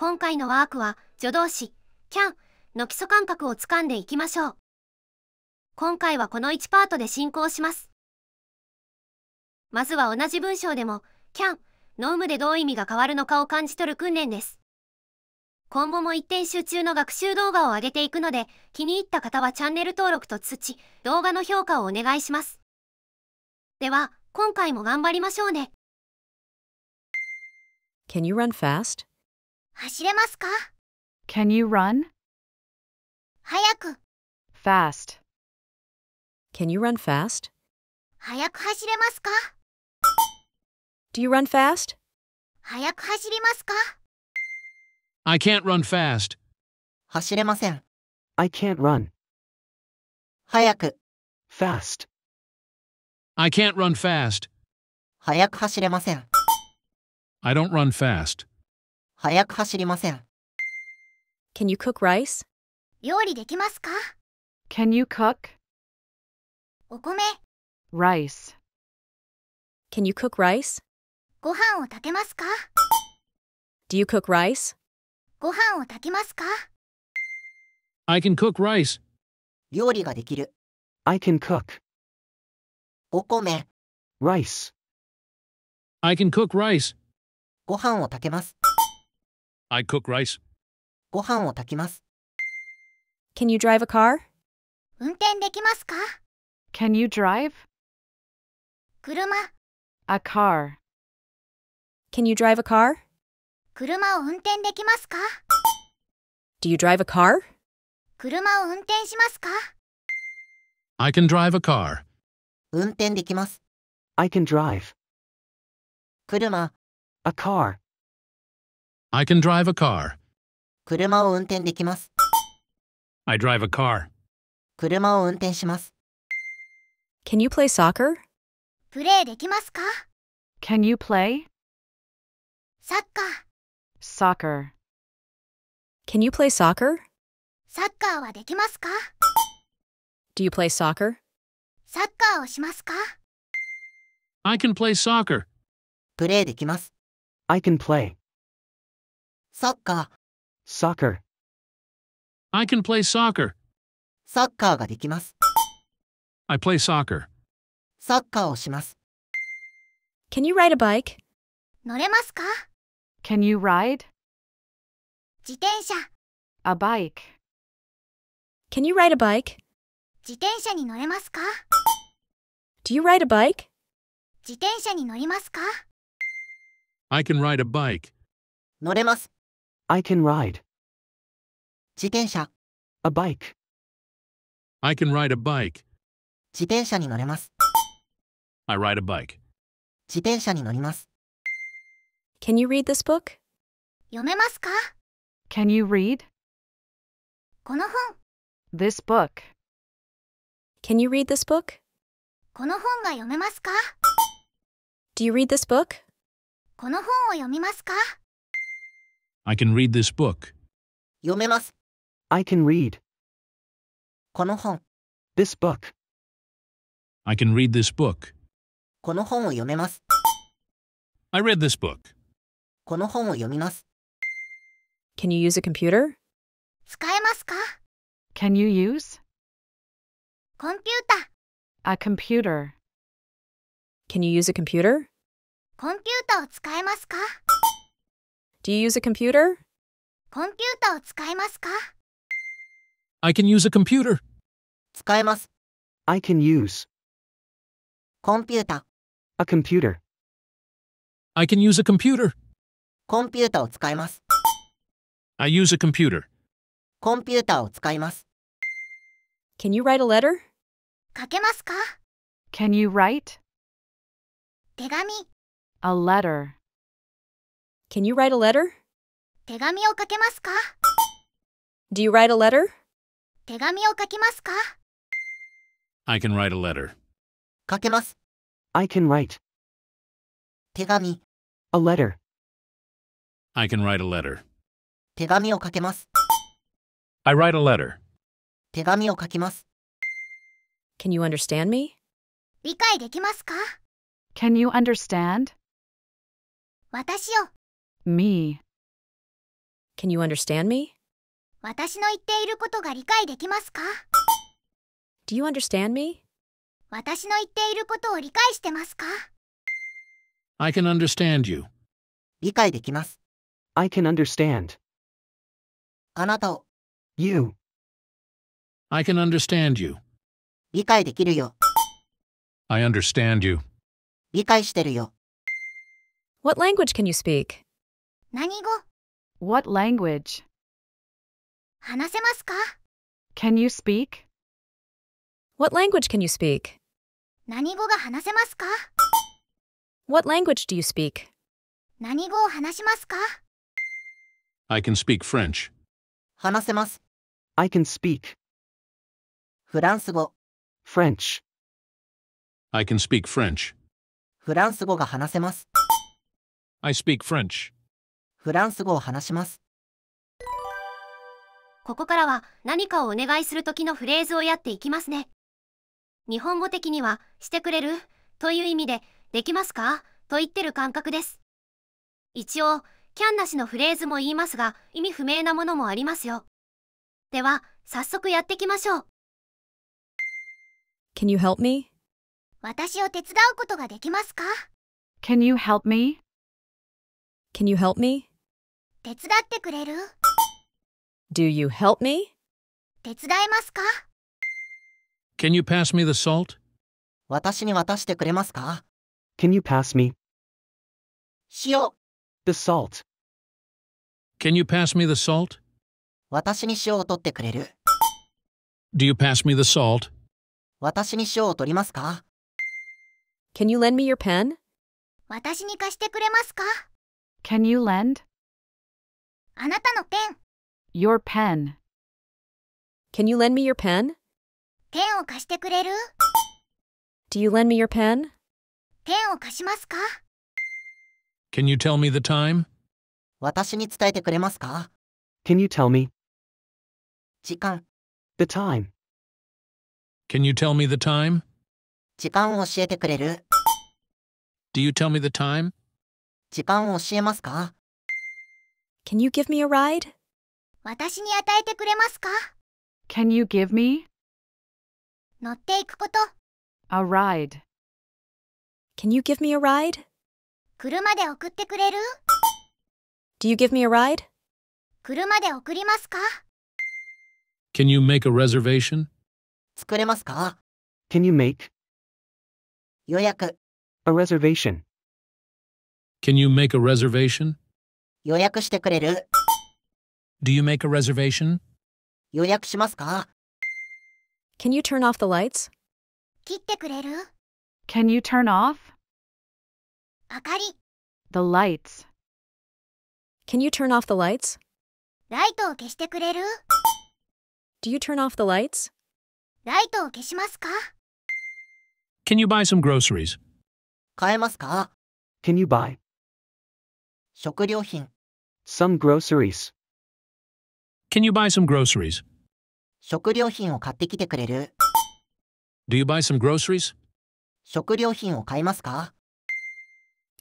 今回のワークは助動詞 can の基礎感覚をつかんでいきましょう。今回はこの1パートで進行します。まずは同じ文章でも can の有無でどう意味が変わるのかを感じ取る訓練です。今後も一点集中の学習動画を上げていくので、気に入った方はチャンネル登録と通知、動画の評価をお願いします。では、今回も頑張りましょうね。Can you run fast? 走れますか Can you run? 早く Fast. Can you run fast? 早く走れますか Do you run fast? 早く走りますか I can't run fast. 走れません I can't run. 早く Fast. I can't run fast. 早く走れません I don't run fast. 早く走りません。Can you cook rice? 料理できますか Can you cook お米、rice? Can you cook rice? ご飯を炊けますか Do you cook rice? ご飯を炊きますか I can cook rice. 料理ができる。I can cook お米、rice. I can cook rice. ご飯を炊けます。I cook rice. ご飯を炊きます。Can you drive a car? 運転できますか Can you drive? 車、A car. Can you drive a car? 車を運転できますか Do you drive a car? 車を運転しますか I can drive a car. 運転できます。I can drive. 車、A car. I can drive a car. I drive a car. Can you play soccer? Can you play? Soccer. Soccer. Can you play soccer? サッカーはできますか Do you play soccer? サッカーをしますか I can play soccer. I can play. サッカー s o c c I can play soccer サッカーができます I play soccer サッカーをします Can you ride a bike? 乗れますか Can you ride? 自転車 A bike Can you ride a bike? 自転車に乗れますか Do you ride a bike? 自転車に乗りますか I can ride a bike 乗れます I can ride. 自転車 A bike. I can ride a bike. 自転車に乗れます。I ride a bike. 自転車に乗ります。Can you read this book? 読めますか Can you read この本、this book? Can you read this book? この本が読めますか Do you read this book? この本を読みますか I can read this book. I can read. This book. I can read this book. I read this book. Can you use a computer? Can you use A computer? Can you use a computer? Do you use a computer? I can use a computer. I can use computer. A computer. I can use a computer. I use a computer. Can you write a letter? Can you write a letter? Can you write a letter? 手紙を書けますか Do you write a letter? 手紙を書けますか I can write a letter. 書けます。I can write A letter. I can write a letter. 手紙を書けます。I write a letter. 手紙を書きます。Can you understand me? 理解できますか Can you understand? 私を me. Can you understand me? 私の言っていることが理解できますか Do you understand me? 私の言っていることを理解してますか I can understand you. 理解できます。I can understand. あなたを。You. I can understand you. 理解できるよ。I understand you. 理解してるよ。What language can you speak? 何語 What language? 話せますか Can you speak? What language can you speak? 何語が話せますか What language do you speak? 何語を話しますか I can speak French. 話せます。I can speak フランス語。French. I can speak French. フランス語が話せます。I speak French. フランス語を話しますここからは何かをお願いする時のフレーズをやっていきますね日本語的にはしてくれるという意味でできますかと言ってる感覚です一応キャンなしのフレーズも言いますが意味不明なものもありますよでは早速やってきましょう Can you help me? 私を手伝うことができますか Can you help me? Can you help me? 手伝ってくれる Do you help me? 手伝えますか Can you pass me the salt? 私に渡してくれますか Can you pass me 塩 the salt? Can you pass me the salt? 私に塩を取ってくれる Do you pass me the salt? 私に塩を取りますか Can you lend me your pen? 私に貸してくれますか Can you lend? あなたのペン。Your pen. Can you lend me your pen? ペンを貸してくれる Do you lend me your pen? ペンを貸しますか Can you tell me the time? 私に伝えてくれますか Can you tell me 時間、the time? Can you tell me the time? 時間を教えてくれる Do you tell me the time? 時間を教えますか Can you give me a ride? Can you give me 乗っていくこと a ride? Can you give me a ride? 車で送ってくれる Do you give me a ride? 車で送りますか Can you make a reservation? 作れますか Can you make 予約 a reservation? Can you make a reservation? 予約してくれる Do you make a reservation? 予約しますか Can you turn off the lights? 切ってくれる Can you turn off? 明かり The lights. Can you turn off the lights? ライトを消してくれる Do you turn off the lights? ライトを消しますか Can you buy some groceries? 買えますか Can you buy 食料品 Some groceries. Can you buy some groceries? Do you buy some groceries?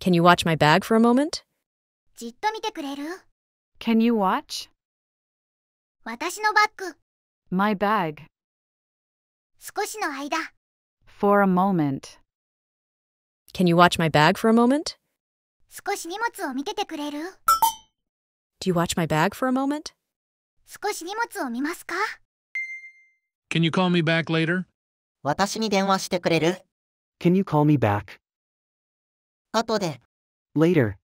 Can you watch my bag for a moment? Can you watch my bag for a moment? Can you watch my bag for a moment? 少し荷物を見ててくれる Do you watch my bag for a moment? 少し荷物を見ますか Can you call me back later? 私に電話してくれる Can you call me back? 後で、Later.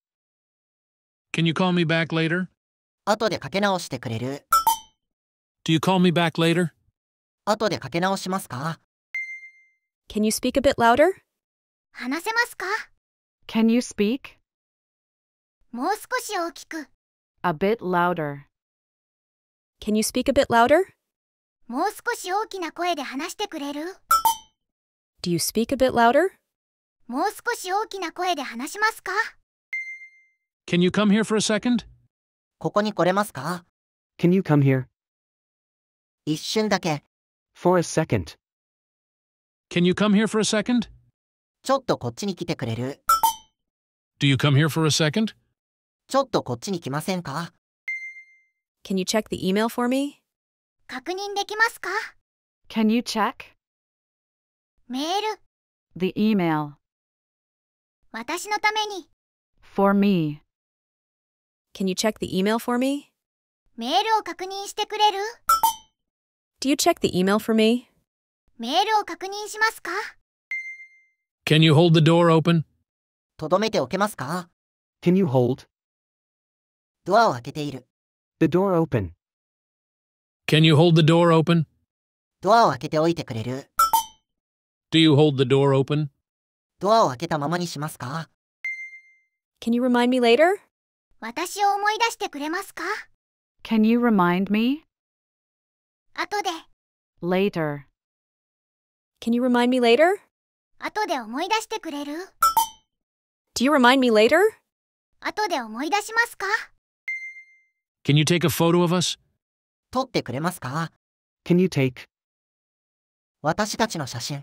Can you call me back later? 後でかけ直してくれる Do you call me back later? 後でかけ直しますか Can you speak a bit louder? 話せますか Can you speak? もう少し大きく。A bit louder. Can you speak a bit louder? もう少し大きな声で話してくれる Do you speak a bit louder? もう少し大きな声で話しますか Can you come here for a second? ここに来れますか Can you come here? 一瞬だけ。For a second. Can you come here for a second? ちょっとこっちに来てくれる Do you come here for a second? ちょっとこっちに来ませんか Can you check the email for me? 確認できますか Can you check メール the email 私のために for me? Can you check the email for me? メールを確認してくれる Do you check the email for me? メールを確認しますか Can you hold the door open? とどめておけますか Can you hold ドアを開けている。The door open. Can you hold the door open? ドアを開けておいてくれる Do you hold the door open? ドアを開けたままにしますか Can you remind me later? 私を思い出してくれますか Can you remind me 後で、later? Can you remind me later? 後で思い出してくれる Do you remind me later? 後で思い出しますか Can you take a photo of us? 撮ってくれますか Can you take 私たちの写真。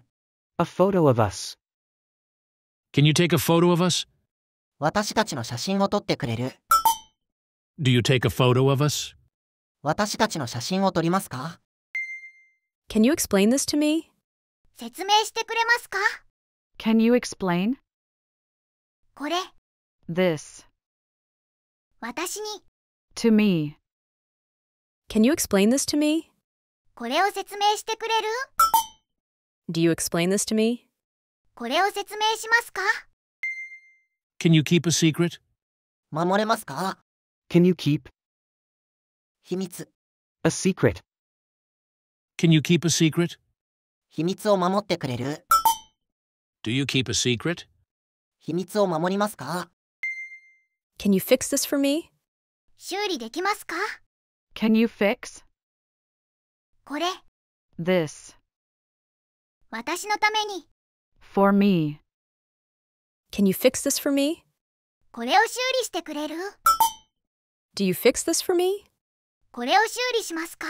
a photo of us? Can you take a photo of us? 私たちの写真を撮ってくれる。Do you take a photo of us? 私たちの写真を撮りますか Can you explain this to me? 説明してくれますか Can you explain これ、this? 私に to me. Can you explain this to me? Do you explain this to me? Can you keep a secret? Can you keep a secret? Can you keep a secret? Do you keep a secret? 秘密を守りますか Can you fix this for me? 修理できますか Can you fix? これ This 私のために For me Can you fix this for me? これを修理してくれる Do you fix this for me? これを修理しますか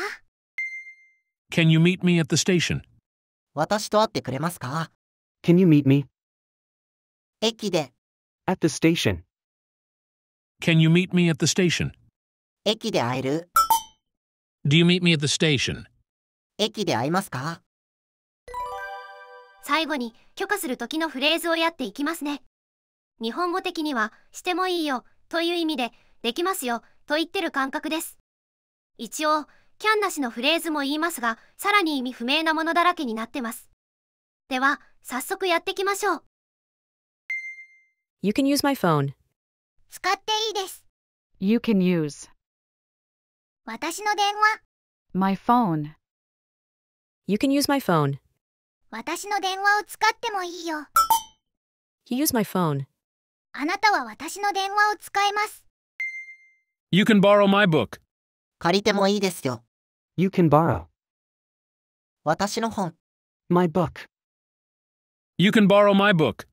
Can you meet me at the station? 私と会ってくれますか Can you meet me? 駅で At the station Can you meet me at the station? 駅で会える Do you meet me at the station? 駅で会いますか最後に許可する時のフレーズをやっていきますね。日本語的にはしてもいいよという意味でできますよと言ってる感覚です。一応、キャンなしのフレーズも言いますが、さらに意味不明なものだらけになってます。では、早速やっていきましょう。You can use my phone. 使っていいです。You can use 私の電話 My phone You can use my phone 私の電話を使ってもいいよ。You use my phone あなたは私の電話を使えます。You can borrow my book 借りてもいいですよ。You can borrow 私の本 My book You can borrow my book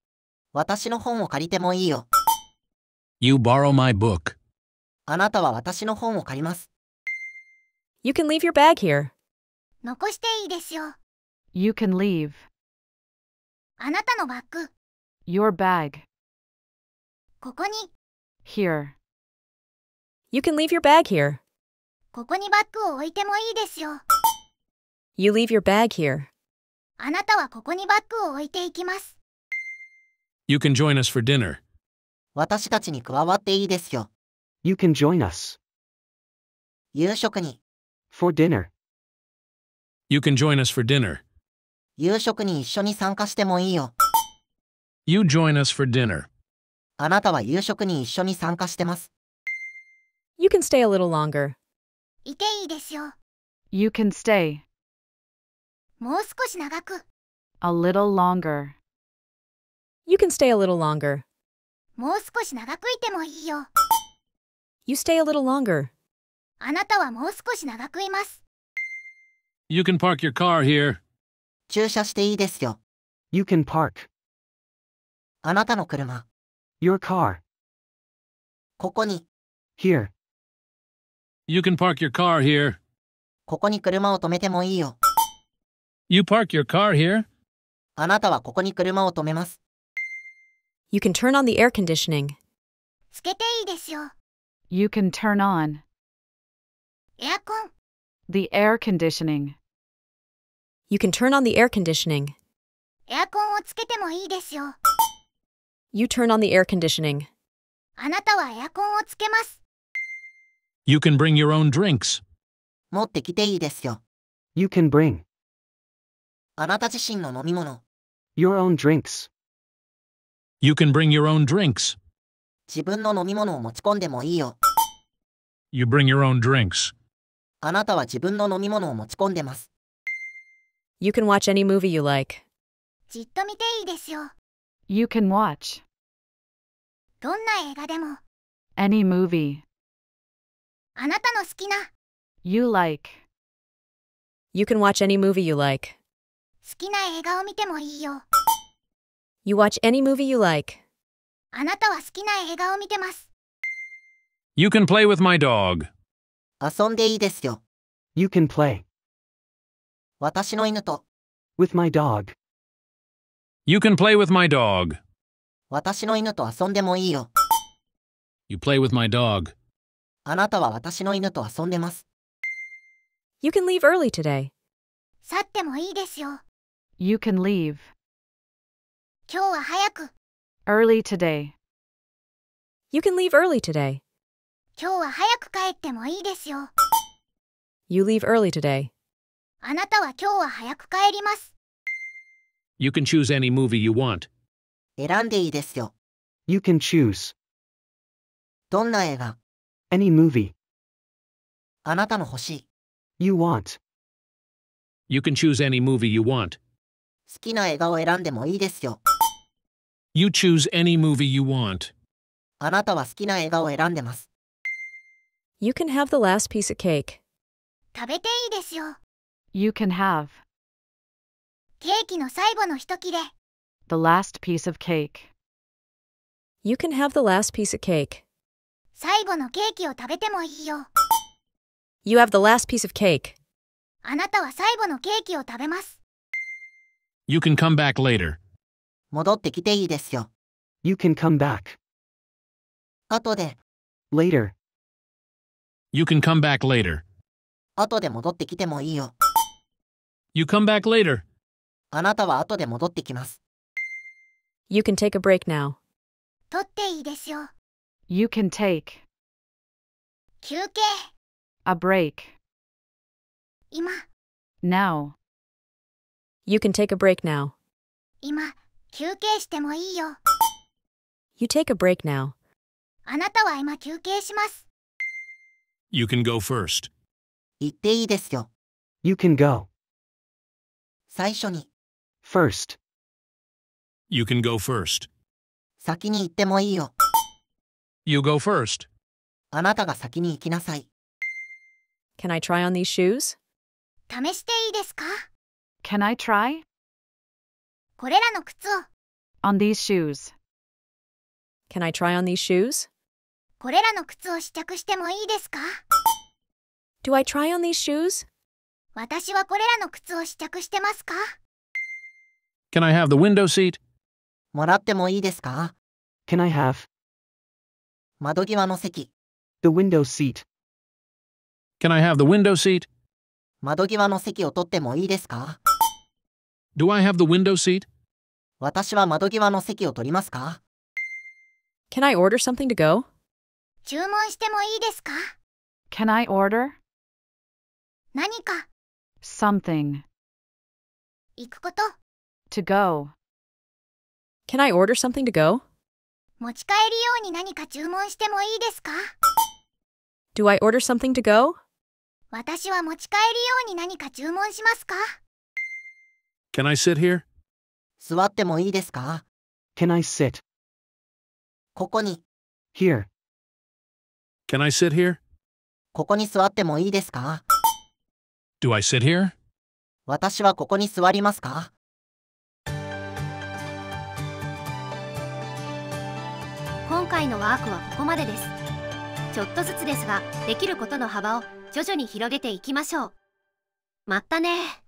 私の本を借りてもいいよ。You borrow my book. あなたは私の本を借ります。You can leave your bag here. 残していいですよ。You can leave. あなたのバッグ。Your bag. ここに。Here. You can leave your bag here. ここにバッグを置いてもいいですよ。You leave your bag here. あなたはここにバッグを置いていきます。You can join us for dinner. 私たちに加わっていいですよ。You can join us. 夕食に。For dinner. You can join us for dinner. 夕食に一緒に参加してもいいよ。You join us for dinner. あなたは夕食に一緒に参加してます。You can stay a little longer. いていいですよ。You can stay もう少し長く。a little longer. You can stay a little longer. もう少し長くいてもいいよ。You stay a little longer. あなたはもう少し長くいます。You can park your car here. 駐車していいですよ。You can park. あなたの車。Your car. ここに。Here. You can park your car here. ここに車を止めてもいいよ。You park your car here. あなたはここに車を止めます。You can turn on the air conditioning. You can turn on the air conditioning. You can turn on the air conditioning. You turn on the air conditioning. You can bring your own drinks. You can bring your own drinks. You can bring your own drinks. You bring your own drinks. You can watch any movie you like. You can watch Any movie you like. You can watch any movie you like. きな映画を見てもいいよ。you watch any movie you like. You can play with my dog. You can play. with my dog. You can play with my dog. You play with my dog. You can leave early today. You can leave. 今日は早く。Early today. You can leave early today. 今日は早く帰ってもいいですよ。You leave early today. あなたは今日は早く帰ります。You can choose any movie you want. 選んでいいですよ。You can choose どんな映画 any movie あなたの欲しい。you want. You can choose any movie you want. 好きな映画を選んでもいいですよ。You choose any movie you want. You can have the last piece of cake. You can have. the last piece of cake. You can have the last piece of cake. You have the last piece of cake. あなたは最後のケーキを食べます。You can come back later. 戻ってきていいですよ。You can come back. 後で、Later. You can come back later. 後で戻ってきてもいいよ。You come back later. あなたは後で戻ってきます。You can take a break now. 取っていいですよ。You can take 休憩、a break 今、now. You can take a break now. 今、休憩してもいいよ。You take a break now. あなたは今休憩します。You can go first. 言っていいですよ。You can go. 最初に。First. You can go first. 先に行ってもいいよ。You go first. あなたが先に行きなさい。Can I try on these shoes? 試していいですか Can I try? これらの靴を。On these shoes. Can I try on these shoes? これらの靴を試着してもいいですか Do I try on these shoes? 私はこれらの靴を試着してますか Can I have the window seat? もらってもいいですか Can I have 窓際の席。the window seat? Can I have the window seat? 窓際の席を取ってもいいですか Do I have the window seat? Can I order something to go? Can I order 何か something 行くこと to go? Can I order something to go? 持ち帰り用に何か注文してもいいですか Do I order something to go? 私は持ち帰り用に何か注文しますか Can I sit here? 座ってもいいですか Can I sit? ここに、Here. Can I sit here? ここに座ってもいいですか Do I sit here? 私はここに座りますか今回のワークはここまでですちょっとずつですができることの幅を徐々に広げていきましょうまったね